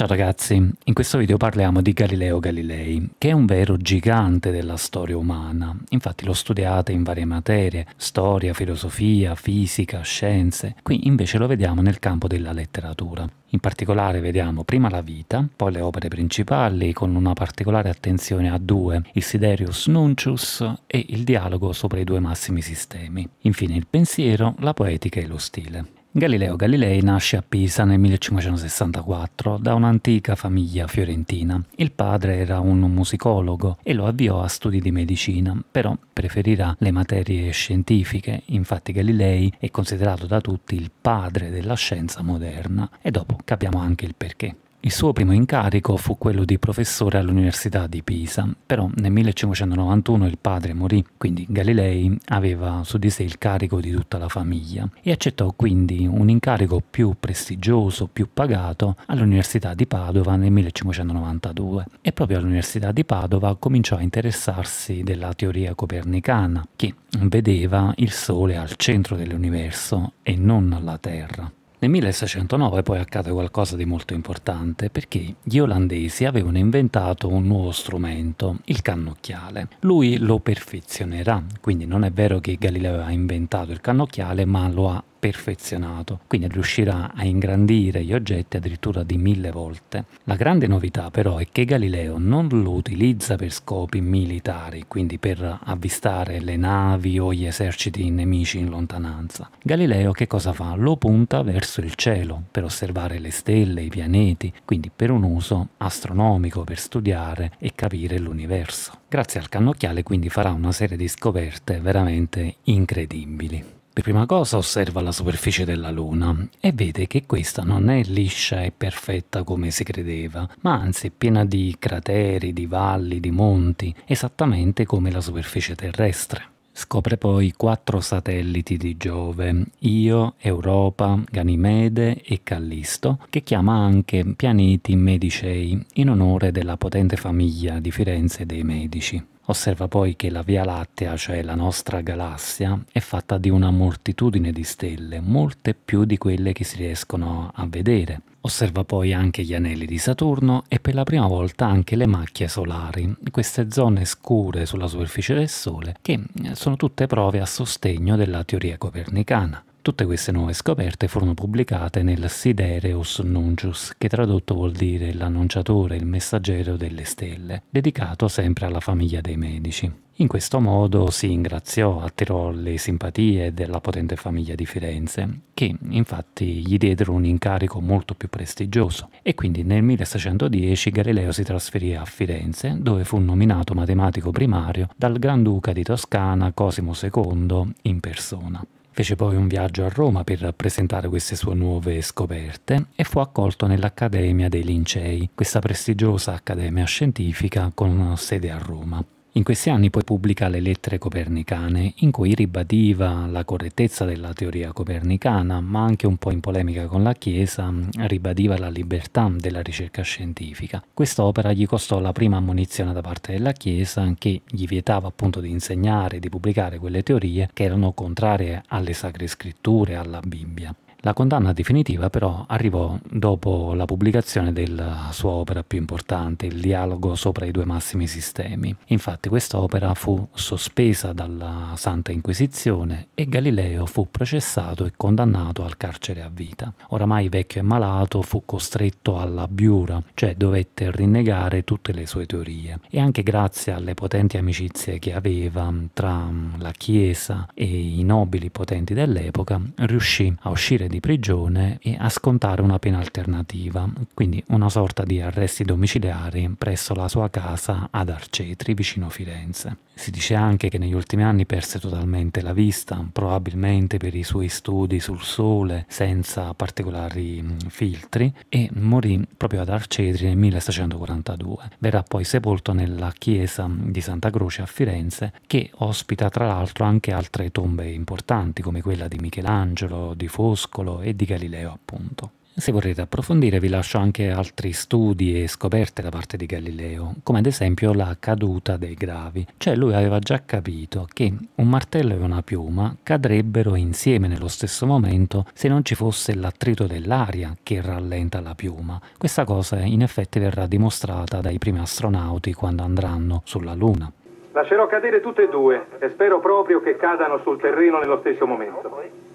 Ciao ragazzi, in questo video parliamo di Galileo Galilei, che è un vero gigante della storia umana. Infatti lo studiate in varie materie, storia, filosofia, fisica, scienze. Qui invece lo vediamo nel campo della letteratura. In particolare vediamo prima la vita, poi le opere principali con una particolare attenzione a due, il Siderius Nuncius e il dialogo sopra i due massimi sistemi. Infine il pensiero, la poetica e lo stile. Galileo Galilei nasce a Pisa nel 1564 da un'antica famiglia fiorentina. Il padre era un musicologo e lo avviò a studi di medicina, però preferirà le materie scientifiche. Infatti Galilei è considerato da tutti il padre della scienza moderna e dopo capiamo anche il perché. Il suo primo incarico fu quello di professore all'Università di Pisa, però nel 1591 il padre morì, quindi Galilei aveva su di sé il carico di tutta la famiglia e accettò quindi un incarico più prestigioso, più pagato all'Università di Padova nel 1592 e proprio all'Università di Padova cominciò a interessarsi della teoria copernicana che vedeva il Sole al centro dell'universo e non alla Terra. Nel 1609 poi accade qualcosa di molto importante perché gli olandesi avevano inventato un nuovo strumento, il cannocchiale. Lui lo perfezionerà, quindi non è vero che Galileo ha inventato il cannocchiale ma lo ha perfezionato, quindi riuscirà a ingrandire gli oggetti addirittura di mille volte. La grande novità però è che Galileo non lo utilizza per scopi militari, quindi per avvistare le navi o gli eserciti nemici in lontananza. Galileo che cosa fa? Lo punta verso il cielo per osservare le stelle, i pianeti, quindi per un uso astronomico, per studiare e capire l'universo. Grazie al cannocchiale quindi farà una serie di scoperte veramente incredibili. Per prima cosa osserva la superficie della Luna e vede che questa non è liscia e perfetta come si credeva, ma anzi è piena di crateri, di valli, di monti, esattamente come la superficie terrestre. Scopre poi quattro satelliti di Giove, Io, Europa, Ganimede e Callisto, che chiama anche pianeti Medicei in onore della potente famiglia di Firenze dei Medici. Osserva poi che la Via Lattea, cioè la nostra galassia, è fatta di una moltitudine di stelle, molte più di quelle che si riescono a vedere. Osserva poi anche gli anelli di Saturno e per la prima volta anche le macchie solari, queste zone scure sulla superficie del Sole che sono tutte prove a sostegno della teoria copernicana. Tutte queste nuove scoperte furono pubblicate nel Sidereus Nuncius, che tradotto vuol dire l'annunciatore, il messaggero delle stelle, dedicato sempre alla famiglia dei medici. In questo modo si ingraziò, attirò le simpatie della potente famiglia di Firenze, che infatti gli diedero un incarico molto più prestigioso. E quindi nel 1610 Galileo si trasferì a Firenze, dove fu nominato matematico primario dal Granduca di Toscana Cosimo II in persona. Fece poi un viaggio a Roma per presentare queste sue nuove scoperte e fu accolto nell'Accademia dei Lincei, questa prestigiosa accademia scientifica con sede a Roma. In questi anni poi pubblica le lettere copernicane, in cui ribadiva la correttezza della teoria copernicana, ma anche un po' in polemica con la Chiesa, ribadiva la libertà della ricerca scientifica. Quest'opera gli costò la prima ammonizione da parte della Chiesa, che gli vietava appunto di insegnare e di pubblicare quelle teorie che erano contrarie alle sacre scritture, alla Bibbia. La condanna definitiva però arrivò dopo la pubblicazione della sua opera più importante, il dialogo sopra i due massimi sistemi. Infatti quest'opera fu sospesa dalla Santa Inquisizione e Galileo fu processato e condannato al carcere a vita. Oramai vecchio e malato fu costretto alla biura, cioè dovette rinnegare tutte le sue teorie e anche grazie alle potenti amicizie che aveva tra la Chiesa e i nobili potenti dell'epoca riuscì a uscire di prigione e a scontare una pena alternativa, quindi una sorta di arresti domiciliari presso la sua casa ad Arcetri, vicino Firenze. Si dice anche che negli ultimi anni perse totalmente la vista, probabilmente per i suoi studi sul sole senza particolari mm, filtri, e morì proprio ad Arcetri nel 1642. Verrà poi sepolto nella chiesa di Santa Croce a Firenze, che ospita tra l'altro anche altre tombe importanti come quella di Michelangelo, di Foscolo e di Galileo appunto. Se vorrete approfondire vi lascio anche altri studi e scoperte da parte di Galileo, come ad esempio la caduta dei gravi, cioè lui aveva già capito che un martello e una piuma cadrebbero insieme nello stesso momento se non ci fosse l'attrito dell'aria che rallenta la piuma. Questa cosa in effetti verrà dimostrata dai primi astronauti quando andranno sulla Luna. Lascerò cadere tutte e due e spero proprio che cadano sul terreno nello stesso momento.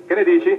Che ne dici?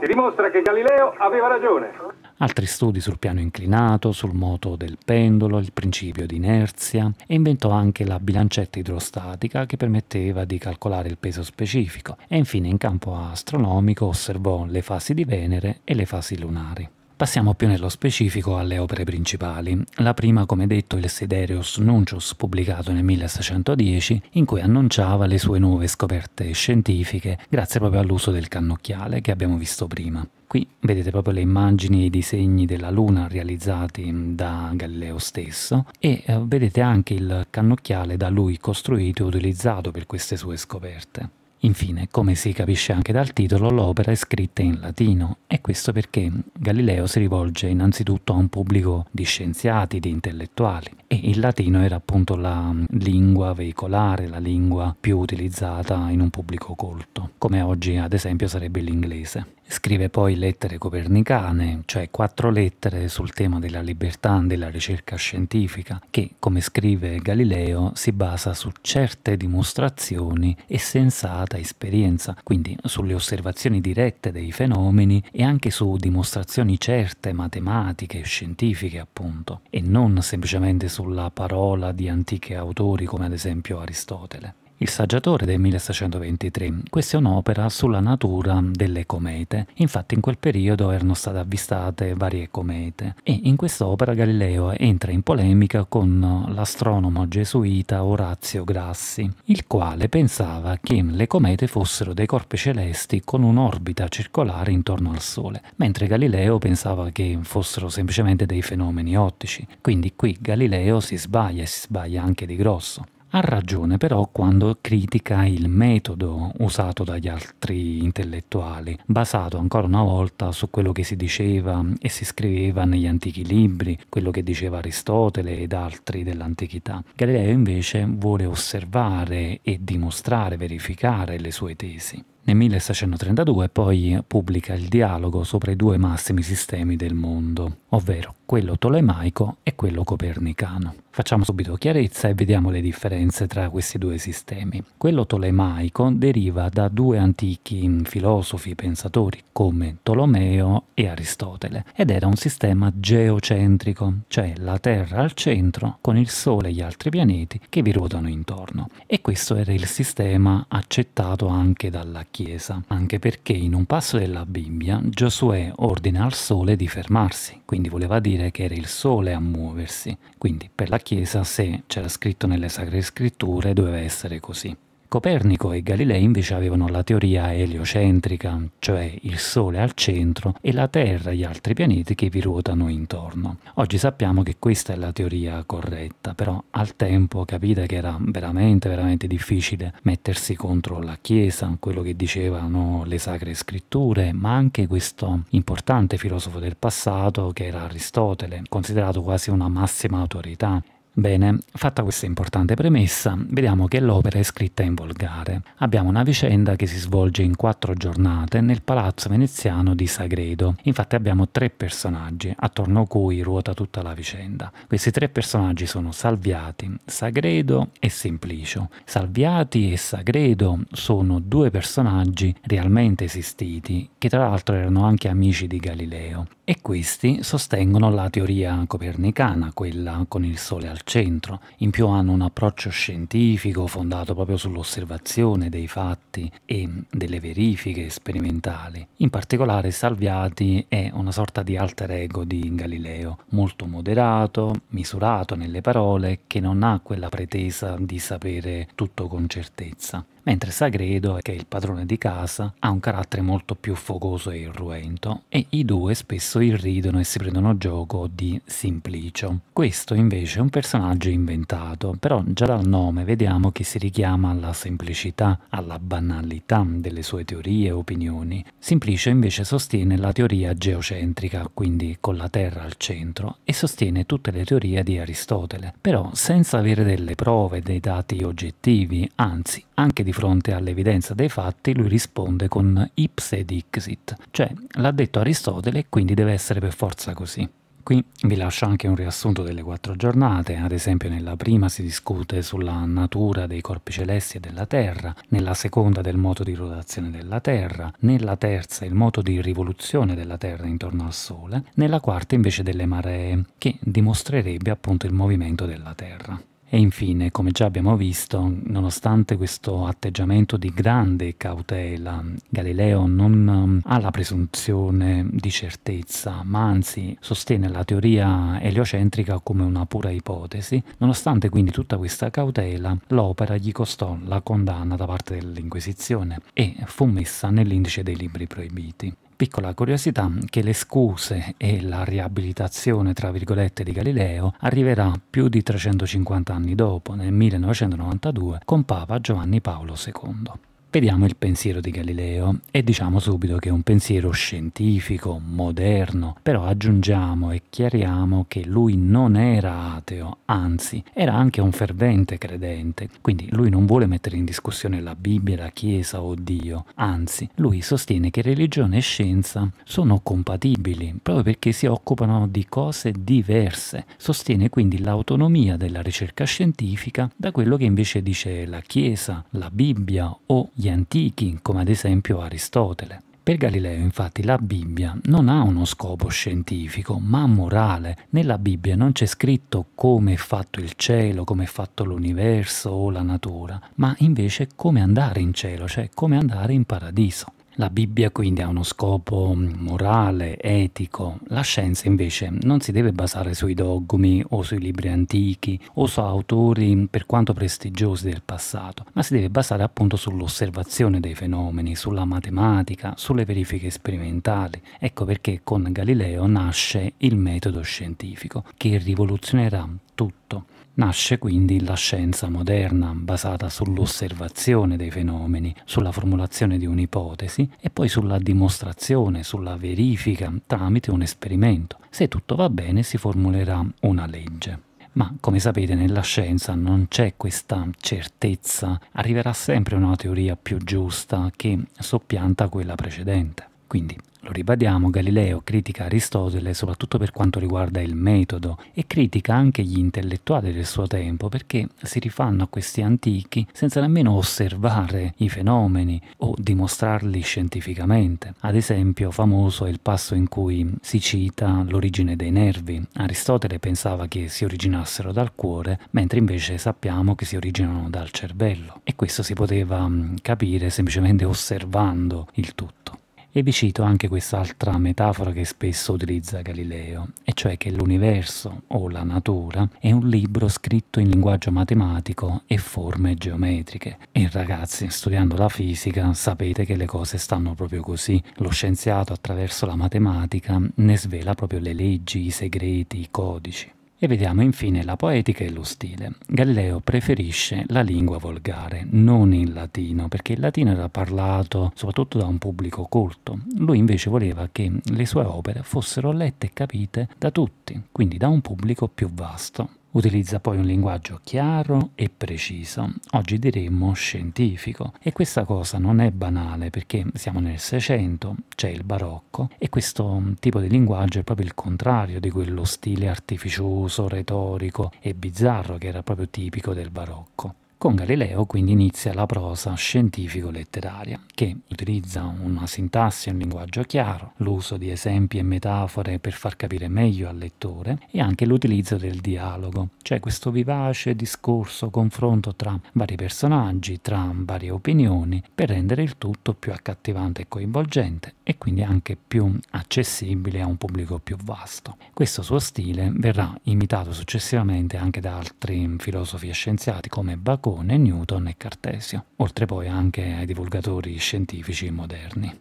Si dimostra che Galileo aveva ragione. Altri studi sul piano inclinato, sul moto del pendolo, il principio di inerzia e inventò anche la bilancetta idrostatica che permetteva di calcolare il peso specifico e infine in campo astronomico osservò le fasi di Venere e le fasi lunari. Passiamo più nello specifico alle opere principali. La prima, come detto, il Sidereus Nuncius, pubblicato nel 1610, in cui annunciava le sue nuove scoperte scientifiche grazie proprio all'uso del cannocchiale che abbiamo visto prima. Qui vedete proprio le immagini e i disegni della Luna realizzati da Galileo stesso e eh, vedete anche il cannocchiale da lui costruito e utilizzato per queste sue scoperte. Infine, come si capisce anche dal titolo, l'opera è scritta in latino e questo perché Galileo si rivolge innanzitutto a un pubblico di scienziati, di intellettuali e il latino era appunto la lingua veicolare, la lingua più utilizzata in un pubblico colto, come oggi ad esempio sarebbe l'inglese. Scrive poi lettere copernicane, cioè quattro lettere sul tema della libertà della ricerca scientifica, che, come scrive Galileo, si basa su certe dimostrazioni e sensata esperienza, quindi sulle osservazioni dirette dei fenomeni e anche su dimostrazioni certe, matematiche e scientifiche appunto, e non semplicemente sulla parola di antichi autori come ad esempio Aristotele. Il saggiatore del 1623. Questa è un'opera sulla natura delle comete. Infatti in quel periodo erano state avvistate varie comete e in quest'opera Galileo entra in polemica con l'astronomo gesuita Orazio Grassi, il quale pensava che le comete fossero dei corpi celesti con un'orbita circolare intorno al Sole, mentre Galileo pensava che fossero semplicemente dei fenomeni ottici. Quindi qui Galileo si sbaglia e si sbaglia anche di grosso. Ha ragione però quando critica il metodo usato dagli altri intellettuali, basato ancora una volta su quello che si diceva e si scriveva negli antichi libri, quello che diceva Aristotele ed altri dell'antichità. Galileo invece vuole osservare e dimostrare, verificare le sue tesi. Nel 1632 poi pubblica il dialogo sopra i due massimi sistemi del mondo, ovvero quello tolemaico e quello copernicano. Facciamo subito chiarezza e vediamo le differenze tra questi due sistemi. Quello tolemaico deriva da due antichi filosofi pensatori come Tolomeo e Aristotele ed era un sistema geocentrico, cioè la Terra al centro con il Sole e gli altri pianeti che vi ruotano intorno. E questo era il sistema accettato anche dalla Chiesa, anche perché in un passo della Bibbia Giosuè ordina al sole di fermarsi, quindi voleva dire che era il sole a muoversi, quindi per la Chiesa se c'era scritto nelle sacre scritture doveva essere così. Copernico e Galilei invece avevano la teoria eliocentrica, cioè il Sole al centro e la Terra e gli altri pianeti che vi ruotano intorno. Oggi sappiamo che questa è la teoria corretta, però al tempo capite che era veramente veramente difficile mettersi contro la Chiesa, quello che dicevano le sacre scritture, ma anche questo importante filosofo del passato che era Aristotele, considerato quasi una massima autorità Bene, fatta questa importante premessa, vediamo che l'opera è scritta in volgare. Abbiamo una vicenda che si svolge in quattro giornate nel palazzo veneziano di Sagredo. Infatti abbiamo tre personaggi attorno a cui ruota tutta la vicenda. Questi tre personaggi sono Salviati, Sagredo e Simplicio. Salviati e Sagredo sono due personaggi realmente esistiti, che tra l'altro erano anche amici di Galileo. E questi sostengono la teoria copernicana, quella con il Sole al centro, in più hanno un approccio scientifico fondato proprio sull'osservazione dei fatti e delle verifiche sperimentali. In particolare Salviati è una sorta di alter ego di Galileo, molto moderato, misurato nelle parole, che non ha quella pretesa di sapere tutto con certezza mentre Sagredo, che è il padrone di casa, ha un carattere molto più fogoso e irruento e i due spesso irridono e si prendono gioco di Simplicio. Questo invece è un personaggio inventato, però già dal nome vediamo che si richiama alla semplicità, alla banalità delle sue teorie e opinioni. Simplicio invece sostiene la teoria geocentrica, quindi con la Terra al centro, e sostiene tutte le teorie di Aristotele, però senza avere delle prove, dei dati oggettivi, anzi anche di fronte all'evidenza dei fatti, lui risponde con ipse dixit, cioè l'ha detto Aristotele e quindi deve essere per forza così. Qui vi lascio anche un riassunto delle quattro giornate, ad esempio nella prima si discute sulla natura dei corpi celesti e della Terra, nella seconda del moto di rotazione della Terra, nella terza il moto di rivoluzione della Terra intorno al Sole, nella quarta invece delle maree, che dimostrerebbe appunto il movimento della Terra. E infine, come già abbiamo visto, nonostante questo atteggiamento di grande cautela, Galileo non um, ha la presunzione di certezza, ma anzi sostiene la teoria eliocentrica come una pura ipotesi. Nonostante quindi tutta questa cautela, l'opera gli costò la condanna da parte dell'Inquisizione e fu messa nell'indice dei libri proibiti piccola curiosità che le scuse e la riabilitazione tra virgolette di Galileo arriverà più di 350 anni dopo, nel 1992, con Papa Giovanni Paolo II. Vediamo il pensiero di Galileo e diciamo subito che è un pensiero scientifico, moderno, però aggiungiamo e chiariamo che lui non era ateo, anzi era anche un fervente credente, quindi lui non vuole mettere in discussione la Bibbia, la Chiesa o Dio, anzi lui sostiene che religione e scienza sono compatibili proprio perché si occupano di cose diverse, sostiene quindi l'autonomia della ricerca scientifica da quello che invece dice la Chiesa, la Bibbia o gli antichi, come ad esempio Aristotele. Per Galileo infatti la Bibbia non ha uno scopo scientifico, ma morale. Nella Bibbia non c'è scritto come è fatto il cielo, come è fatto l'universo o la natura, ma invece come andare in cielo, cioè come andare in paradiso. La Bibbia quindi ha uno scopo mm, morale, etico, la scienza invece non si deve basare sui dogmi o sui libri antichi o su autori mm, per quanto prestigiosi del passato, ma si deve basare appunto sull'osservazione dei fenomeni, sulla matematica, sulle verifiche sperimentali. Ecco perché con Galileo nasce il metodo scientifico che rivoluzionerà tutto. Nasce quindi la scienza moderna, basata sull'osservazione dei fenomeni, sulla formulazione di un'ipotesi e poi sulla dimostrazione, sulla verifica tramite un esperimento. Se tutto va bene si formulerà una legge. Ma come sapete nella scienza non c'è questa certezza, arriverà sempre una teoria più giusta che soppianta quella precedente. Quindi lo ribadiamo, Galileo critica Aristotele soprattutto per quanto riguarda il metodo e critica anche gli intellettuali del suo tempo perché si rifanno a questi antichi senza nemmeno osservare i fenomeni o dimostrarli scientificamente. Ad esempio famoso è il passo in cui si cita l'origine dei nervi. Aristotele pensava che si originassero dal cuore, mentre invece sappiamo che si originano dal cervello e questo si poteva mm, capire semplicemente osservando il tutto. E vi cito anche quest'altra metafora che spesso utilizza Galileo, e cioè che l'universo o la natura è un libro scritto in linguaggio matematico e forme geometriche. E ragazzi, studiando la fisica sapete che le cose stanno proprio così. Lo scienziato attraverso la matematica ne svela proprio le leggi, i segreti, i codici. E vediamo infine la poetica e lo stile. Galileo preferisce la lingua volgare, non il latino, perché il latino era parlato soprattutto da un pubblico colto. Lui invece voleva che le sue opere fossero lette e capite da tutti, quindi da un pubblico più vasto. Utilizza poi un linguaggio chiaro e preciso, oggi diremmo scientifico. E questa cosa non è banale perché siamo nel Seicento, c'è il barocco e questo mm, tipo di linguaggio è proprio il contrario di quello stile artificioso, retorico e bizzarro che era proprio tipico del barocco. Con Galileo quindi inizia la prosa scientifico-letteraria, che utilizza una sintassi e un linguaggio chiaro, l'uso di esempi e metafore per far capire meglio al lettore e anche l'utilizzo del dialogo, cioè questo vivace discorso, confronto tra vari personaggi, tra varie opinioni, per rendere il tutto più accattivante e coinvolgente e quindi anche più accessibile a un pubblico più vasto. Questo suo stile verrà imitato successivamente anche da altri filosofi e scienziati come Bacon Bacone, Newton e Cartesio, oltre poi anche ai divulgatori scientifici moderni.